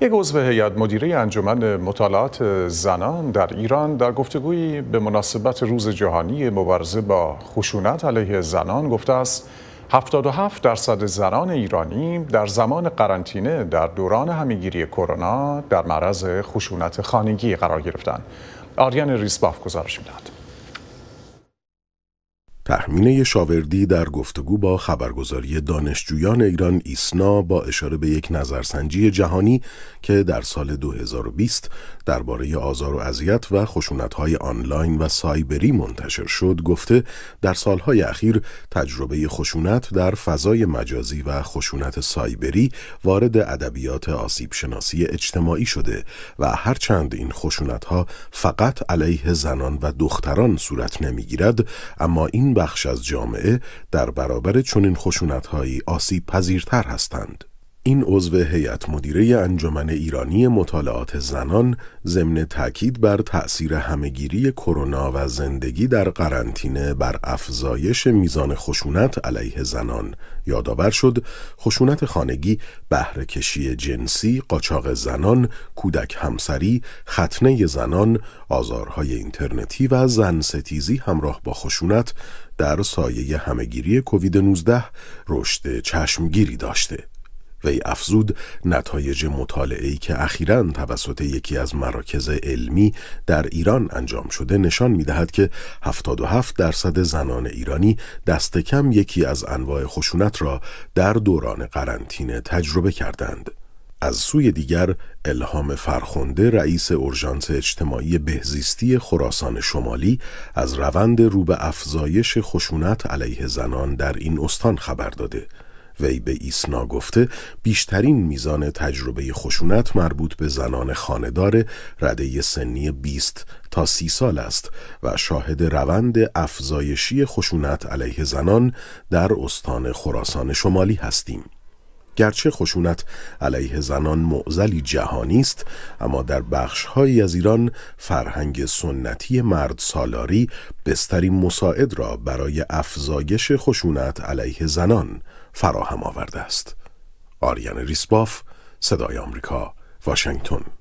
یک عضو هیئت مدیره انجمن مطالعات زنان در ایران در گفتگویی به مناسبت روز جهانی مبارزه با خشونت علیه زنان گفته است 77 درصد زنان ایرانی در زمان قرنطینه در دوران همیگیری کرونا در معرض خشونت خانگی قرار گرفتند. آریان ریسباف گزارش می‌دهد. تحمینه شاوردی در گفتگو با خبرگزاری دانشجویان ایران ایسنا با اشاره به یک نظرسنجی جهانی که در سال 2020 درباره آزار و اذیت و خشونت‌های آنلاین و سایبری منتشر شد گفته در سالهای اخیر تجربه خشونت در فضای مجازی و خشونت سایبری وارد ادبیات آسیب شناسی اجتماعی شده و هرچند این خشونت‌ها فقط علیه زنان و دختران صورت نمیگیرد اما این بخش از جامعه در برابر چنین خشونتهایی آسیب پذیرتر هستند. این عضو هیئت مدیره انجمن ایرانی مطالعات زنان ضمن تاکید بر تأثیر همهگیری کرونا و زندگی در قرنطینه بر افزایش میزان خشونت علیه زنان یادآور شد خشونت خانگی بهرهکشی جنسی قاچاق زنان کودک همسری ختنه زنان آزارهای اینترنتی و زن ستیزی همراه با خشونت در سایه همهگیری کووید 19 رشد چشمگیری داشته وی افزود نتایج ای که اخیرا توسط یکی از مراکز علمی در ایران انجام شده نشان میدهد که 77 درصد زنان ایرانی دست کم یکی از انواع خشونت را در دوران قرنطینه تجربه کردند. از سوی دیگر الهام فرخنده رئیس اورژانس اجتماعی بهزیستی خراسان شمالی از روند رو به افزایش خشونت علیه زنان در این استان خبر داده وی به ایسنا گفته بیشترین میزان تجربه خشونت مربوط به زنان خاندار رده سنی 20 تا 30 سال است و شاهد روند افزایشی خشونت علیه زنان در استان خراسان شمالی هستیم. گرچه خشونت علیه زنان معزلی جهانی است اما در بخشهایی از ایران فرهنگ سنتی مرد سالاری بستری مساعد را برای افزایش خشونت علیه زنان فراهم آورده است آریان ریسباف صدای آمریکا واشنگتن